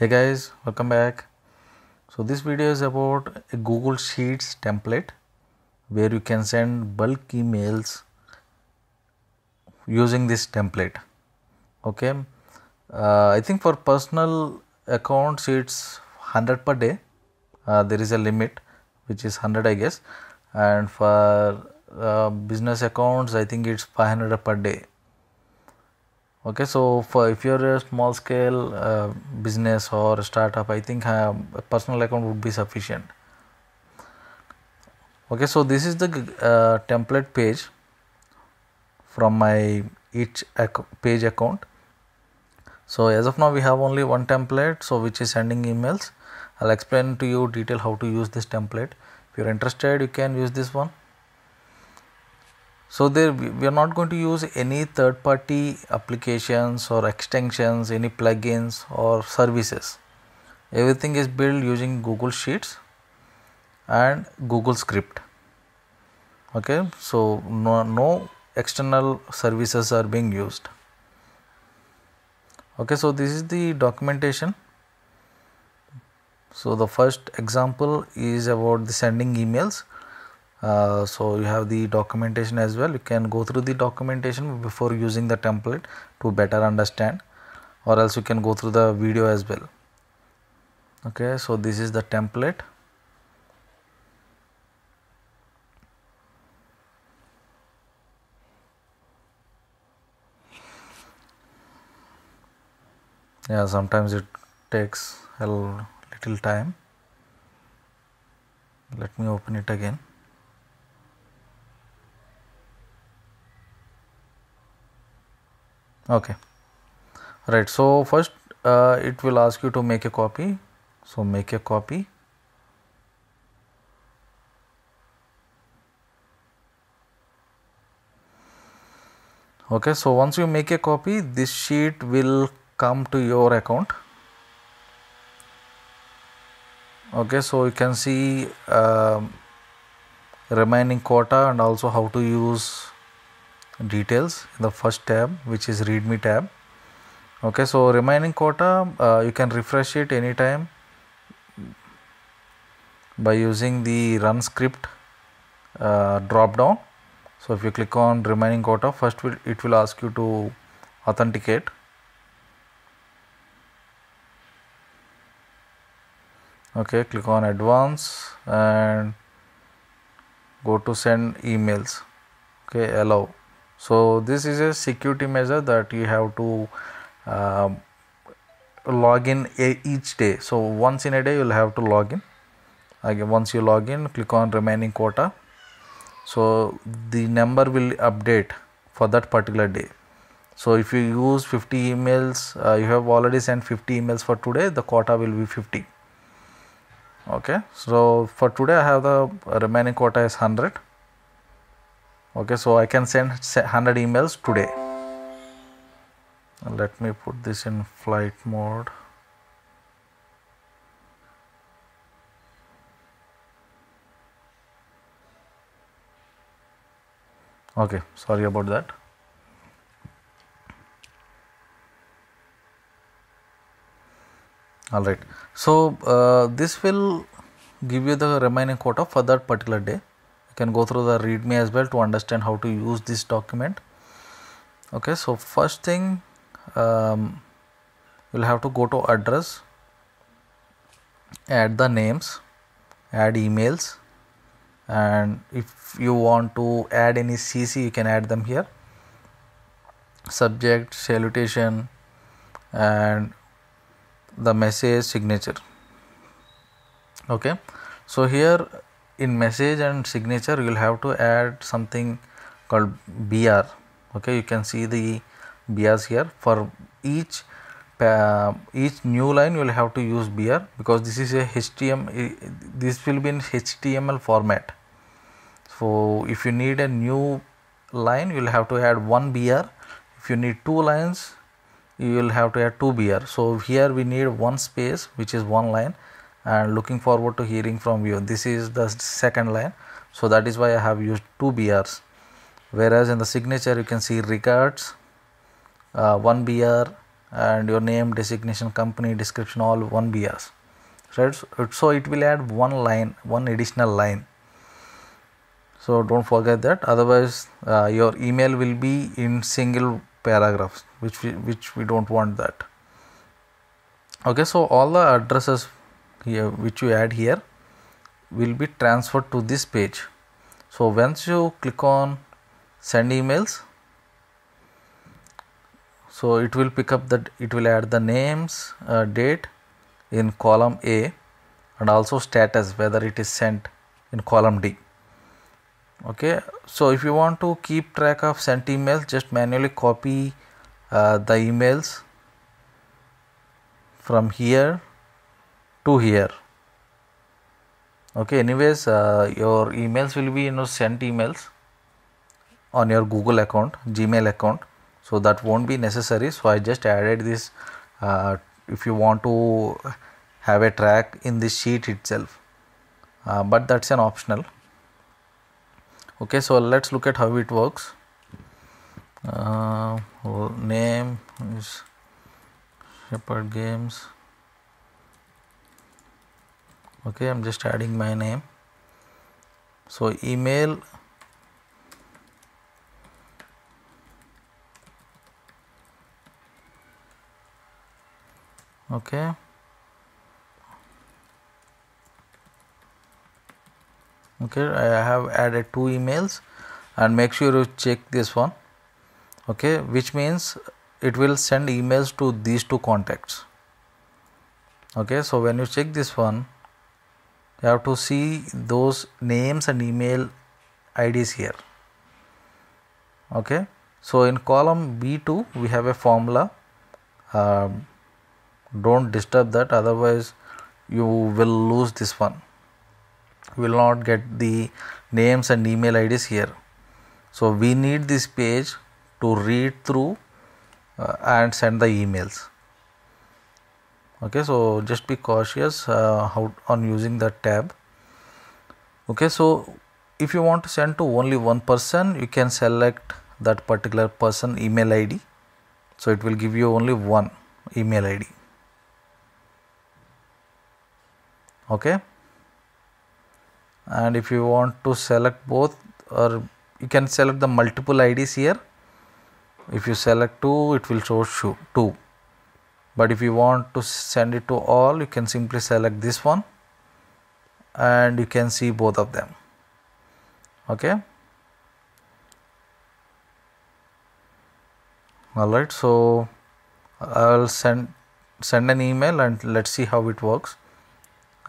hey guys welcome back so this video is about a google sheets template where you can send bulk emails using this template okay uh, i think for personal accounts it's 100 per day uh, there is a limit which is 100 i guess and for uh, business accounts i think it's 500 per day okay so for if you're a small scale uh, business or startup i think uh, a personal account would be sufficient okay so this is the uh, template page from my each ac page account so as of now we have only one template so which is sending emails i'll explain to you detail how to use this template if you're interested you can use this one so, there we are not going to use any third party applications or extensions, any plugins or services. Everything is built using Google Sheets and Google Script. Okay, so no, no external services are being used. Okay, so this is the documentation. So, the first example is about the sending emails uh, so you have the documentation as well you can go through the documentation before using the template to better understand or else you can go through the video as well okay so this is the template yeah sometimes it takes a little time let me open it again okay right so first uh, it will ask you to make a copy so make a copy okay so once you make a copy this sheet will come to your account okay so you can see uh, remaining quota and also how to use details in the first tab which is readme tab okay so remaining quota uh, you can refresh it anytime by using the run script uh, drop down so if you click on remaining quota first will, it will ask you to authenticate okay click on advance and go to send emails okay allow so this is a security measure that you have to um, log in each day so once in a day you'll have to log in again once you log in click on remaining quota so the number will update for that particular day so if you use 50 emails uh, you have already sent 50 emails for today the quota will be 50 okay so for today i have the remaining quota is 100 okay so I can send 100 emails today let me put this in flight mode okay sorry about that all right so uh, this will give you the remaining quota for that particular day you can go through the readme as well to understand how to use this document okay so first thing um, you'll have to go to address add the names add emails and if you want to add any cc you can add them here subject salutation and the message signature okay so here in message and signature you will have to add something called br okay you can see the brs here for each each new line you will have to use br because this is a html eh, this will be in html format so if you need a new line you will have to add one br if you need two lines you will have to add two br so here we need one space which is one line and looking forward to hearing from you. This is the second line, so that is why I have used two BRs. Whereas in the signature, you can see regards, uh, one BR, and your name, designation, company, description, all one BRs. Right? So it will add one line, one additional line. So don't forget that. Otherwise, uh, your email will be in single paragraphs, which we, which we don't want that. Okay, so all the addresses here which you add here will be transferred to this page. So, once you click on send emails, so it will pick up that it will add the names, uh, date in column A and also status whether it is sent in column D. Okay, so if you want to keep track of sent emails, just manually copy uh, the emails from here to here okay anyways uh, your emails will be you know sent emails on your google account gmail account so that won't be necessary so i just added this uh, if you want to have a track in this sheet itself uh, but that's an optional okay so let's look at how it works uh, name is shepherd games okay i'm just adding my name so email okay okay i have added two emails and make sure you check this one okay which means it will send emails to these two contacts okay so when you check this one you have to see those names and email IDs here okay so in column B2 we have a formula um, don't disturb that otherwise you will lose this one you will not get the names and email IDs here so we need this page to read through uh, and send the emails okay so just be cautious uh, how on using that tab okay so if you want to send to only one person you can select that particular person email id so it will give you only one email id okay and if you want to select both or you can select the multiple ids here if you select two it will show two but if you want to send it to all you can simply select this one and you can see both of them okay alright so I'll send send an email and let's see how it works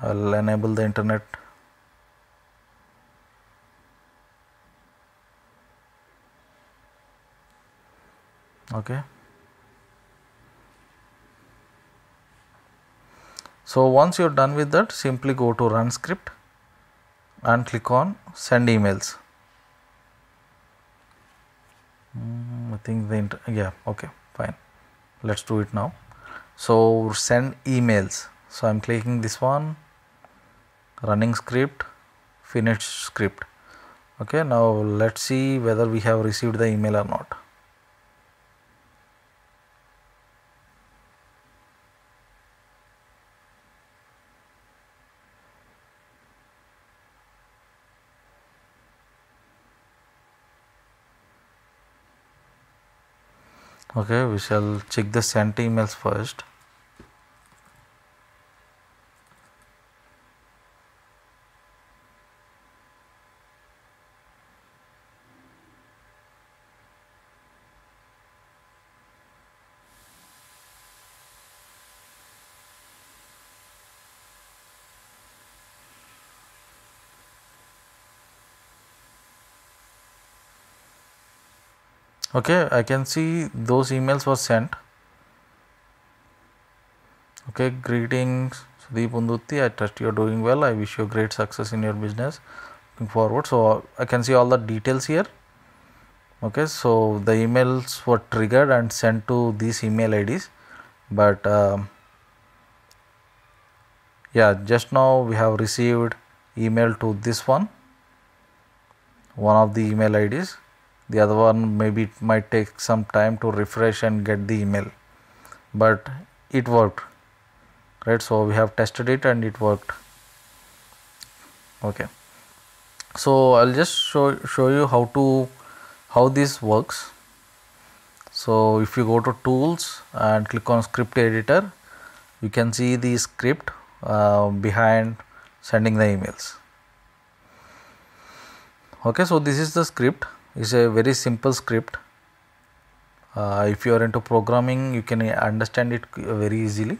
I'll enable the internet okay So once you're done with that, simply go to run script and click on send emails. Mm, I think the inter- yeah okay fine. Let's do it now. So send emails. So I'm clicking this one. Running script, finished script. Okay now let's see whether we have received the email or not. okay we shall check the sent emails first okay i can see those emails were sent okay greetings Sudeep Undutti, I trust you are doing well. I wish you great success in your business. Looking forward. So I can see all the details here. Okay, so the emails were triggered and sent to these email IDs, but um, yeah, just now we have received email to this one, one of the email IDs the other one maybe it might take some time to refresh and get the email but it worked right so we have tested it and it worked okay so i'll just show show you how to how this works so if you go to tools and click on script editor you can see the script uh, behind sending the emails okay so this is the script is a very simple script. Uh, if you are into programming, you can understand it very easily.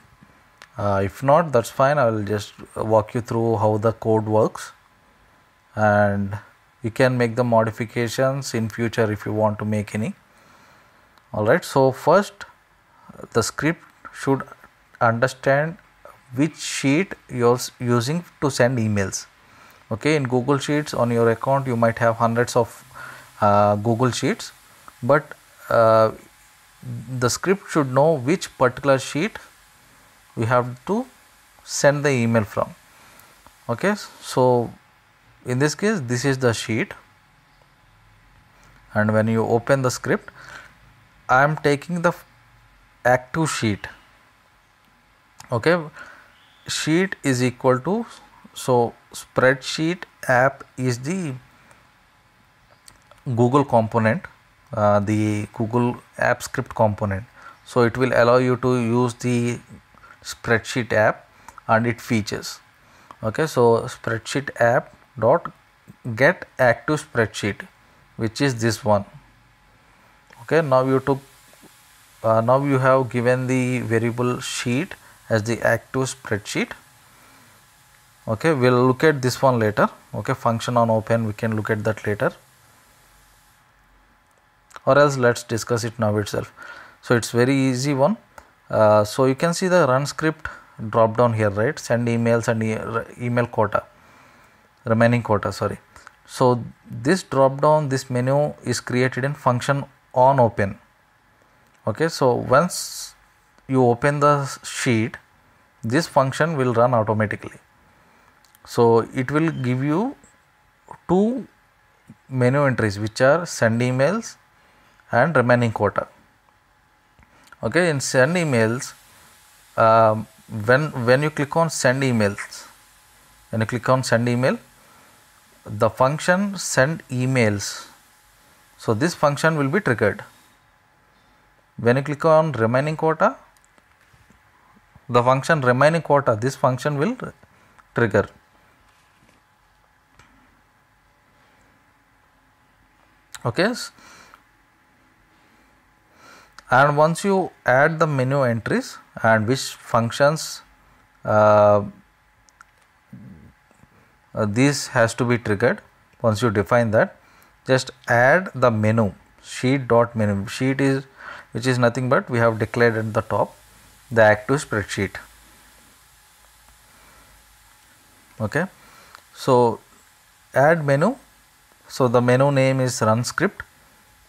Uh, if not, that's fine. I will just walk you through how the code works and you can make the modifications in future if you want to make any. Alright, so first the script should understand which sheet you're using to send emails okay in google sheets on your account you might have hundreds of uh, Google Sheets, but uh, the script should know which particular sheet we have to send the email from. Okay, so in this case, this is the sheet, and when you open the script, I am taking the active sheet. Okay, sheet is equal to so spreadsheet app is the Google component, uh, the Google app script component. So it will allow you to use the spreadsheet app and it features. Okay, so spreadsheet app dot get active spreadsheet, which is this one. Okay, now you took uh, now you have given the variable sheet as the active spreadsheet okay we'll look at this one later okay function on open we can look at that later or else let's discuss it now itself so it's very easy one uh, so you can see the run script drop down here right send emails and e email quota remaining quota sorry so this drop down this menu is created in function on open okay so once you open the sheet this function will run automatically so it will give you two menu entries which are send emails and remaining quota. okay in send emails um, when when you click on send emails when you click on send email the function send emails so this function will be triggered when you click on remaining quota the function remaining quota this function will trigger okay and once you add the menu entries and which functions uh, uh, this has to be triggered once you define that just add the menu sheet dot menu sheet is which is nothing but we have declared at the top the active spreadsheet okay so add menu so the menu name is run script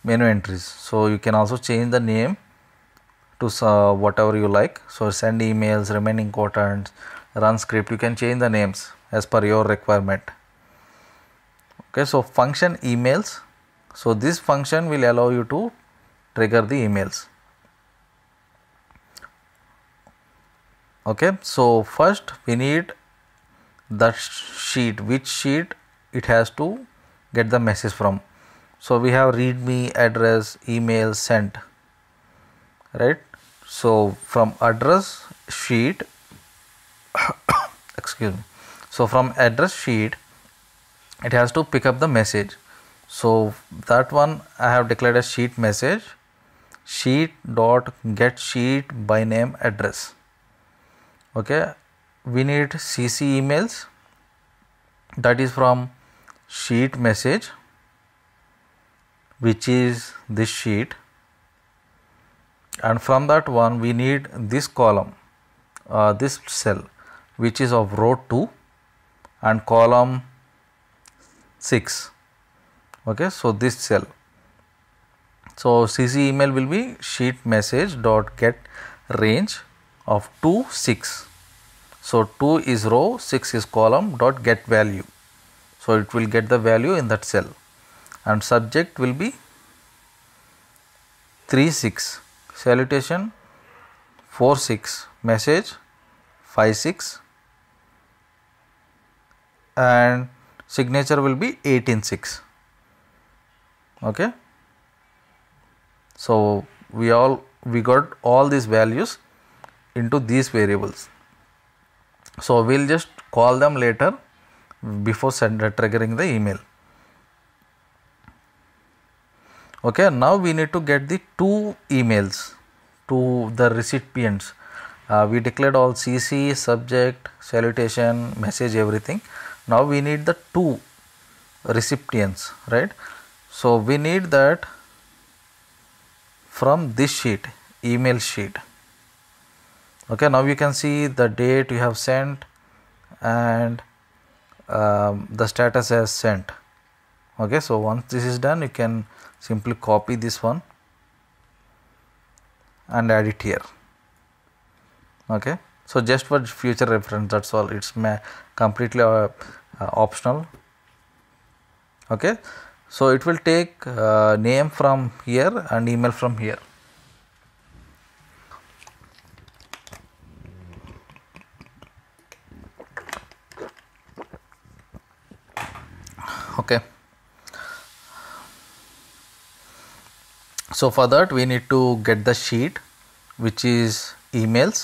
menu entries so you can also change the name to uh, whatever you like so send emails remaining quotient run script you can change the names as per your requirement okay so function emails so this function will allow you to trigger the emails okay so first we need the sheet which sheet it has to get the message from so we have readme address email sent right so from address sheet excuse me so from address sheet it has to pick up the message so that one i have declared a sheet message sheet dot get sheet by name address okay we need cc emails that is from sheet message which is this sheet and from that one we need this column uh, this cell which is of row 2 and column 6 okay so this cell so cc email will be sheet message dot get range of 2 6 so 2 is row 6 is column dot get value so it will get the value in that cell and subject will be 3 6 salutation 4 6 message 5 6 and signature will be 18 6 okay so we all we got all these values into these variables so we'll just call them later before send, triggering the email okay now we need to get the two emails to the recipients uh, we declared all cc subject salutation message everything now we need the two recipients right so we need that from this sheet email sheet okay now you can see the date you have sent and um, the status as sent okay so once this is done you can simply copy this one and add it here okay so just for future reference that's all it's completely uh, uh, optional okay so it will take uh, name from here and email from here so for that we need to get the sheet which is emails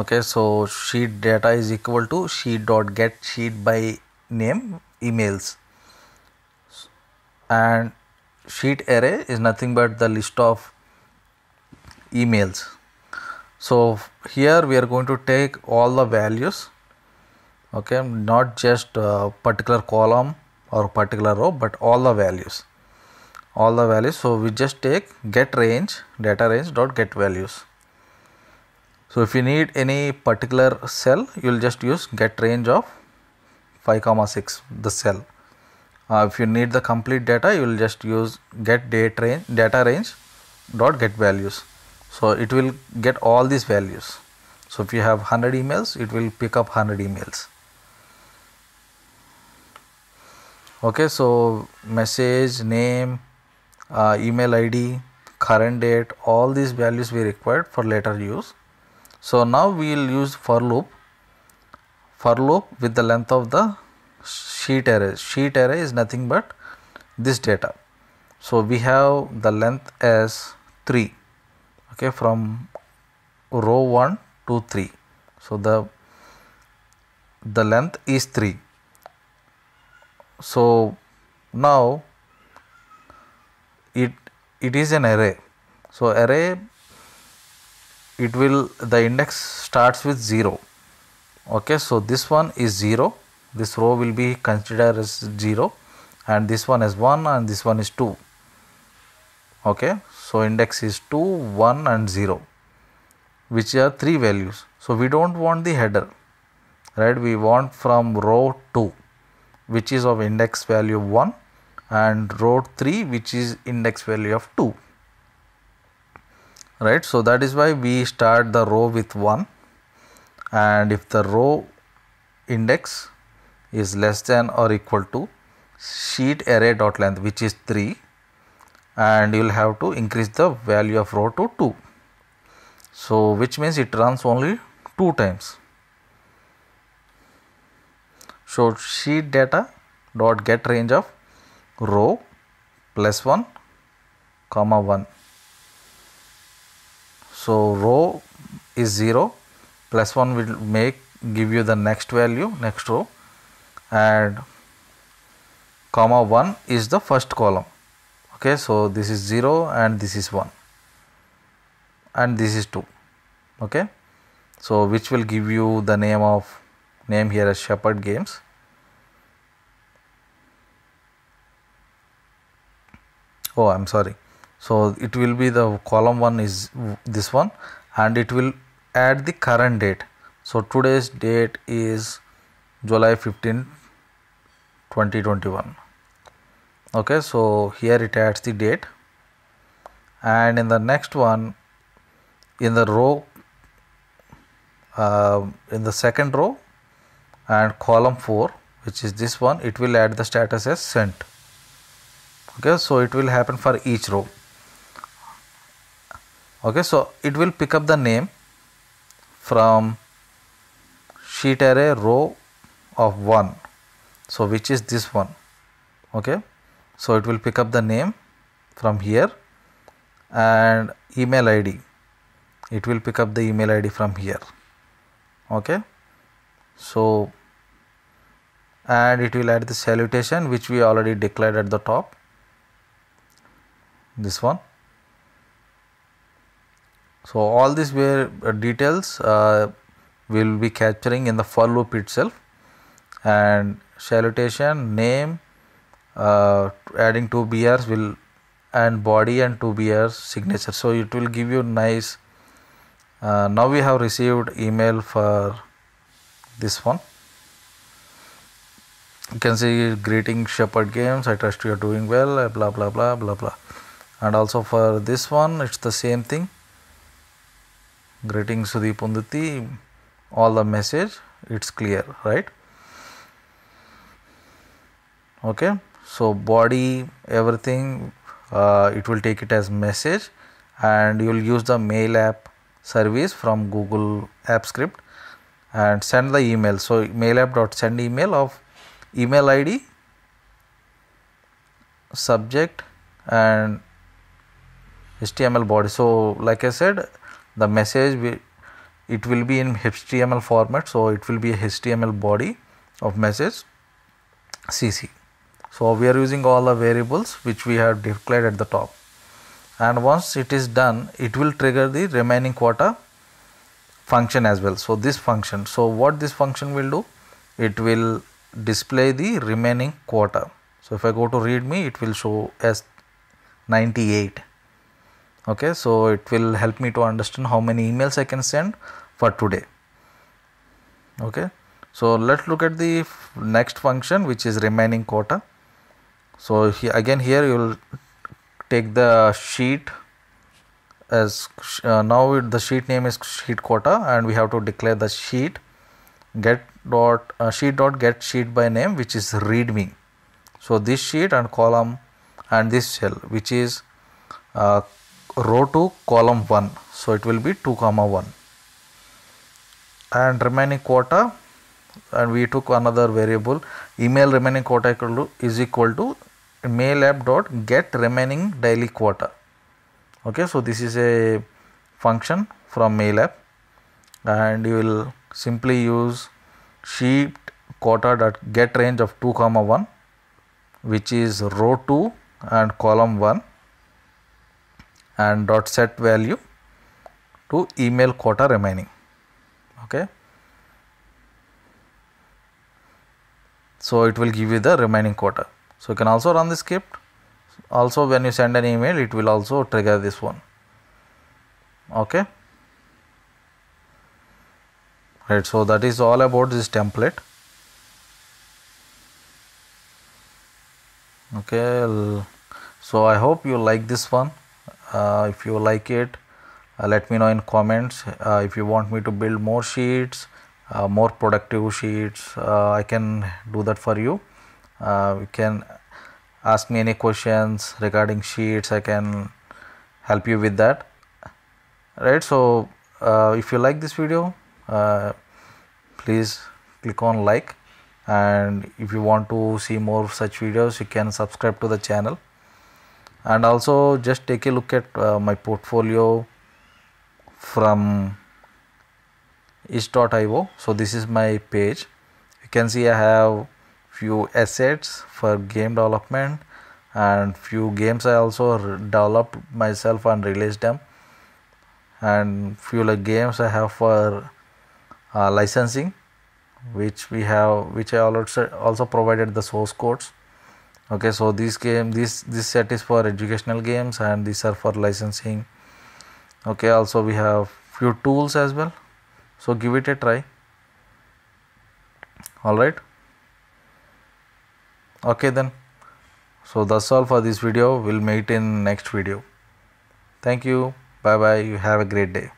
okay so sheet data is equal to sheet dot get sheet by name emails and sheet array is nothing but the list of emails so here we are going to take all the values okay not just a particular column or particular row but all the values all the values so we just take get range data range dot get values so if you need any particular cell you'll just use get range of 5 comma 6 the cell uh, if you need the complete data you will just use get date range data range dot get values so it will get all these values so if you have 100 emails it will pick up 100 emails okay so message name uh, email id current date all these values we required for later use so now we will use for loop for loop with the length of the sheet array sheet array is nothing but this data so we have the length as 3 okay from row 1 to 3 so the the length is 3 so now it is an array so array it will the index starts with 0 okay so this one is 0 this row will be considered as 0 and this one is 1 and this one is 2 okay so index is 2 1 and 0 which are three values so we don't want the header right we want from row 2 which is of index value 1 and row 3 which is index value of 2 right so that is why we start the row with 1 and if the row index is less than or equal to sheet array dot length which is 3 and you will have to increase the value of row to 2 so which means it runs only 2 times so sheet data dot get range of row plus 1 comma 1 so row is 0 plus 1 will make give you the next value next row and comma 1 is the first column okay so this is 0 and this is 1 and this is 2 okay so which will give you the name of name here as shepherd games oh i'm sorry so it will be the column one is this one and it will add the current date so today's date is july 15 2021 okay so here it adds the date and in the next one in the row uh, in the second row and column 4 which is this one it will add the status as sent okay so it will happen for each row okay so it will pick up the name from sheet array row of 1 so which is this one okay so it will pick up the name from here and email id it will pick up the email id from here okay so and it will add the salutation which we already declared at the top this one. So, all these were uh, details uh, we will be capturing in the for loop itself and salutation, name, uh, adding two BRs will and body and two BRs signature. So, it will give you nice. Uh, now, we have received email for this one. You can see greeting Shepherd Games. I trust you are doing well. Blah blah blah blah blah and also for this one it's the same thing greeting Sudipundati all the message it's clear right okay so body everything uh, it will take it as message and you will use the mail app service from google app script and send the email so mail app dot send email of email id subject and HTML body. So like I said, the message will it will be in HTML format. So it will be a HTML body of message CC. So we are using all the variables which we have declared at the top. And once it is done, it will trigger the remaining quota function as well. So this function. So what this function will do? It will display the remaining quota. So if I go to readme, it will show as 98 okay so it will help me to understand how many emails I can send for today okay so let's look at the next function which is remaining quota so he, again here you will take the sheet as uh, now the sheet name is sheet quota and we have to declare the sheet get dot uh, sheet dot get sheet by name which is readme so this sheet and column and this cell which is uh, row 2 column 1 so it will be 2 comma 1 and remaining quota and we took another variable email remaining quota equal to, is equal to mail app dot get remaining daily quota okay so this is a function from mail app and you will simply use sheet quota dot get range of 2 comma 1 which is row 2 and column 1 and dot set value to email quota remaining okay so it will give you the remaining quota so you can also run this script also when you send an email it will also trigger this one okay right so that is all about this template okay so i hope you like this one uh, if you like it uh, let me know in comments uh, if you want me to build more sheets more productive sheets I can do that for you you can ask me any questions regarding sheets I can help you with that right so uh, if you like this video uh, please click on like and if you want to see more such videos you can subscribe to the channel and also just take a look at uh, my portfolio from is.io so this is my page you can see I have few assets for game development and few games I also developed myself and released them and few like games I have for uh, licensing which we have which I also also provided the source codes okay so this game this this set is for educational games and these are for licensing okay also we have few tools as well so give it a try all right okay then so that's all for this video we'll meet in next video thank you bye bye you have a great day